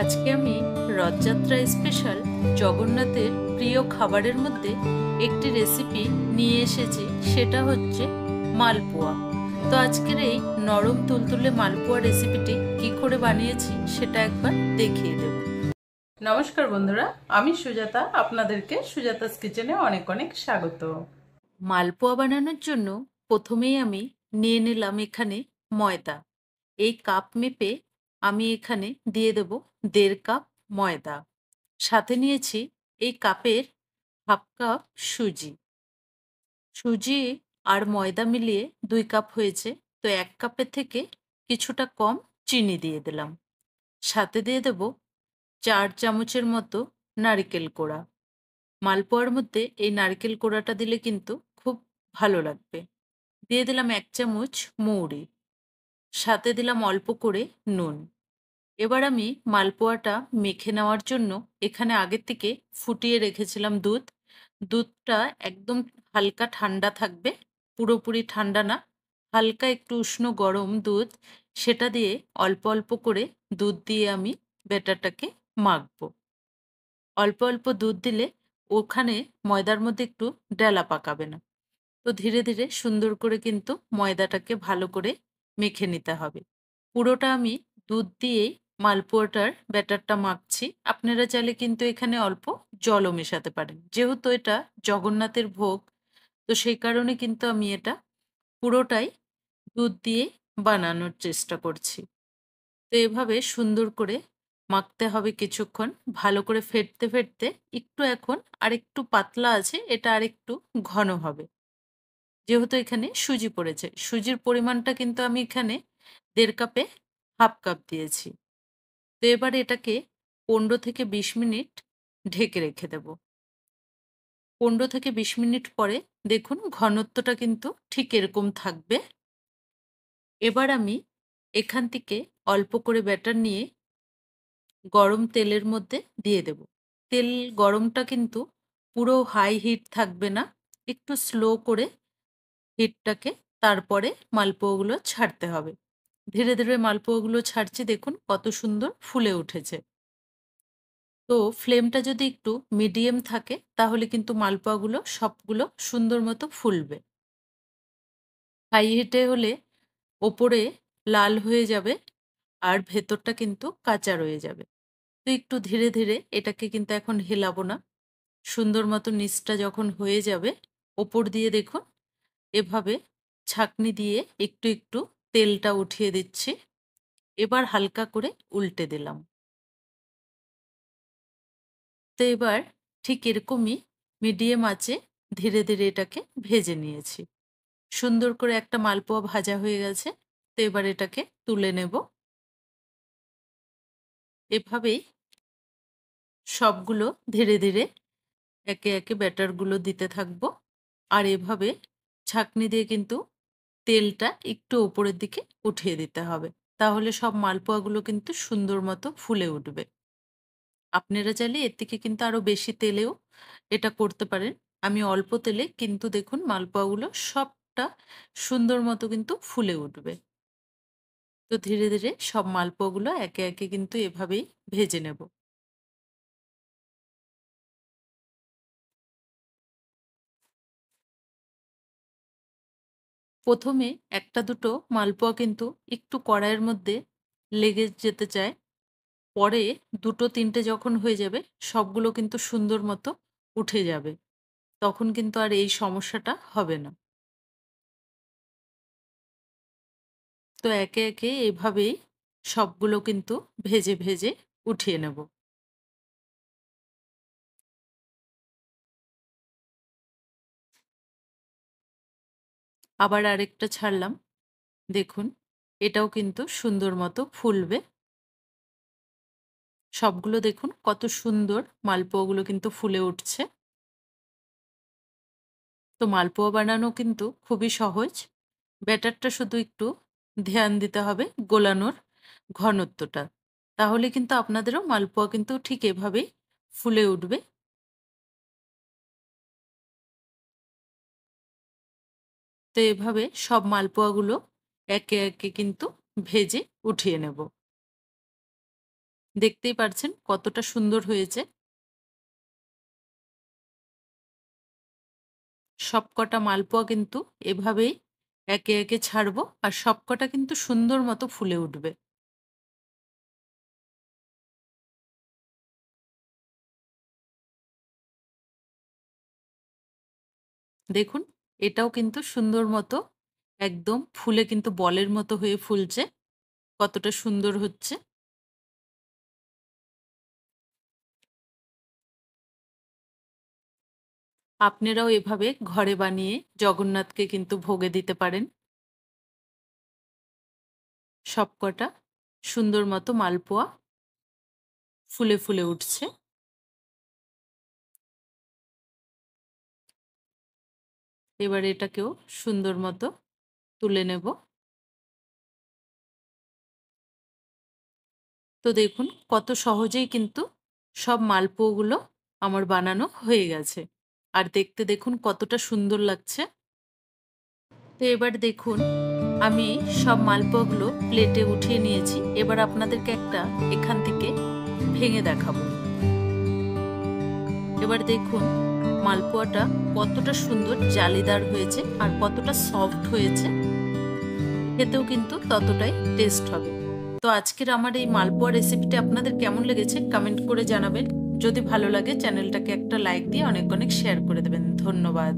আজকে আমি রথযাত্রা স্পেশাল জগন্নাথের প্রিয় খাবারের মধ্যে একটি রেসিপি নিয়ে এসেছি সেটা হচ্ছে মালপোয়া তো আজকের এই নরম তুলতুলে মালপোয়া রেসিপিটি কি করে বানিয়েছি সেটা একবার দেখিয়ে দেব নমস্কার বন্ধুরা আমি সুজাতা আপনাদেরকে সুজাতাস কিচেনে অনেক অনেক স্বাগত মালপোয়া বানানোর জন্য প্রথমেই আমি নিয়ে নিলাম এখানে ময়দা এই কাপ মেপে আমি এখানে দিয়ে দেব দেড় কাপ ময়দা সাথে নিয়েছি এই কাপের হাফ কাপ সুজি সুজি আর ময়দা মিলিয়ে দুই কাপ হয়েছে তো এক কাপের থেকে কিছুটা কম চিনি দিয়ে দিলাম সাথে দিয়ে দেব চার চামচের মতো নারকেল কোড়া মালপোয়ার মধ্যে এই নারকেল কোড়াটা দিলে কিন্তু খুব ভালো লাগবে দিয়ে দিলাম এক চামচ মৌরি সাথে দিলাম অল্প করে নুন এবার আমি মালপোয়াটা মেখে নেওয়ার জন্য এখানে আগের থেকে ফুটিয়ে রেখেছিলাম দুধ দুধটা একদম হালকা ঠান্ডা থাকবে পুরোপুরি ঠান্ডা না হালকা একটু উষ্ণ গরম দুধ সেটা দিয়ে অল্প অল্প করে দুধ দিয়ে আমি ব্যাটারটাকে মাখব অল্প অল্প দুধ দিলে ওখানে ময়দার মধ্যে একটু ডেলা পাকাবে না তো ধীরে ধীরে সুন্দর করে কিন্তু ময়দাটাকে ভালো করে মেখে নিতে হবে পুরোটা আমি দুধ দিয়েই মালপোয়াটার ব্যাটারটা মাখছি আপনারা চাইলে কিন্তু এখানে অল্প জলও মেশাতে পারেন যেহেতু এটা জগন্নাথের ভোগ তো সেই কারণে কিন্তু আমি এটা পুরোটাই দুধ দিয়ে বানানোর চেষ্টা করছি তো এভাবে সুন্দর করে মাখতে হবে কিছুক্ষণ ভালো করে ফেটতে ফেটতে একটু এখন আরেকটু পাতলা আছে এটা আরেকটু ঘন হবে যেহেতু এখানে সুজি পড়েছে সুজির পরিমাণটা কিন্তু আমি এখানে দেড় কাপে হাফ কাপ দিয়েছি তো এবার এটাকে পনেরো থেকে বিশ মিনিট ঢেকে রেখে দেব পনেরো থেকে বিশ মিনিট পরে দেখুন ঘনত্বটা কিন্তু ঠিক এরকম থাকবে এবার আমি এখান থেকে অল্প করে ব্যাটার নিয়ে গরম তেলের মধ্যে দিয়ে দেব তেল গরমটা কিন্তু পুরো হাই হিট থাকবে না একটু স্লো করে হিটটাকে তারপরে মালপোয়াগুলো ছাড়তে হবে ধীরে ধীরে মালপোয়াগুলো ছাড়ছি দেখুন কত সুন্দর ফুলে উঠেছে তো ফ্লেমটা যদি একটু মিডিয়াম থাকে তাহলে কিন্তু মালপোয়াগুলো সবগুলো সুন্দর মতো ফুলবে হাই হিটে হলে ওপরে লাল হয়ে যাবে আর ভেতরটা কিন্তু কাঁচা রয়ে যাবে তো একটু ধীরে ধীরে এটাকে কিন্তু এখন হেলাবো না সুন্দর মতো নিচটা যখন হয়ে যাবে ওপর দিয়ে দেখুন এভাবে ছাকনি দিয়ে একটু একটু তেলটা উঠিয়ে দিচ্ছি এবার হালকা করে উল্টে দিলাম তো এবার ঠিক এরকমই মিডিয়াম আঁচে ধীরে ধীরে এটাকে ভেজে নিয়েছি সুন্দর করে একটা মালপোয়া ভাজা হয়ে গেছে তো এবার এটাকে তুলে নেব এভাবেই সবগুলো ধীরে ধীরে একে একে ব্যাটারগুলো দিতে থাকবো আর এভাবে ছাঁকনি দিয়ে কিন্তু তেলটা একটু ওপরের দিকে উঠিয়ে দিতে হবে তাহলে সব মালপোয়াগুলো কিন্তু সুন্দর মতো ফুলে উঠবে আপনারা চাইলে এর থেকে কিন্তু আরও বেশি তেলেও এটা করতে পারেন আমি অল্প তেলে কিন্তু দেখুন মালপোয়াগুলো সবটা সুন্দর মতো কিন্তু ফুলে উঠবে তো ধীরে ধীরে সব মালপোয়াগুলো একে একে কিন্তু এভাবেই ভেজে নেব প্রথমে একটা দুটো মালপোয়া কিন্তু একটু কড়াইয়ের মধ্যে লেগে যেতে চায় পরে দুটো তিনটে যখন হয়ে যাবে সবগুলো কিন্তু সুন্দর মতো উঠে যাবে তখন কিন্তু আর এই সমস্যাটা হবে না তো একে একে এভাবেই সবগুলো কিন্তু ভেজে ভেজে উঠিয়ে নেব আবার আরেকটা ছাড়লাম দেখুন এটাও কিন্তু সুন্দর মতো ফুলবে সবগুলো দেখুন কত সুন্দর মালপোয়াগুলো কিন্তু ফুলে উঠছে তো মালপোয়া বানানো কিন্তু খুবই সহজ ব্যাটারটা শুধু একটু ধ্যান দিতে হবে গোলানোর ঘনত্বটা তাহলে কিন্তু আপনাদেরও মালপোয়া কিন্তু ঠিক এভাবেই ফুলে উঠবে তো এভাবে সব মালপোয়াগুলো একে একে কিন্তু ভেজে উঠিয়ে নেব দেখতেই পারছেন কতটা সুন্দর হয়েছে সবকটা মালপোয়া কিন্তু এভাবেই একে একে ছাড়বো আর সবকটা কিন্তু সুন্দর মতো ফুলে উঠবে দেখুন এটাও কিন্তু সুন্দর মতো একদম ফুলে কিন্তু বলের মতো হয়ে ফুলছে কতটা সুন্দর হচ্ছে আপনারাও এভাবে ঘরে বানিয়ে জগন্নাথকে কিন্তু ভোগে দিতে পারেন সবকটা সুন্দর মতো মালপোয়া ফুলে ফুলে উঠছে এবার এটাকেও সুন্দর মতো তুলে নেব তো দেখুন কত সহজেই কিন্তু সব মালপোগুলো আমার বানানো হয়ে গেছে আর দেখতে দেখুন কতটা সুন্দর লাগছে তো এবার দেখুন আমি সব মালপোগুলো প্লেটে উঠিয়ে নিয়েছি এবার আপনাদেরকে একটা এখান থেকে ভেঙে দেখাবো এবার দেখুন মালপোয়াটা কতটা সুন্দর জালিদার হয়েছে আর কতটা সফট হয়েছে খেতেও কিন্তু ততটাই টেস্ট হবে তো আজকের আমার এই মালপোয়া রেসিপিটা আপনাদের কেমন লেগেছে কমেন্ট করে জানাবেন যদি ভালো লাগে চ্যানেলটাকে একটা লাইক দিয়ে অনেক অনেক শেয়ার করে দেবেন ধন্যবাদ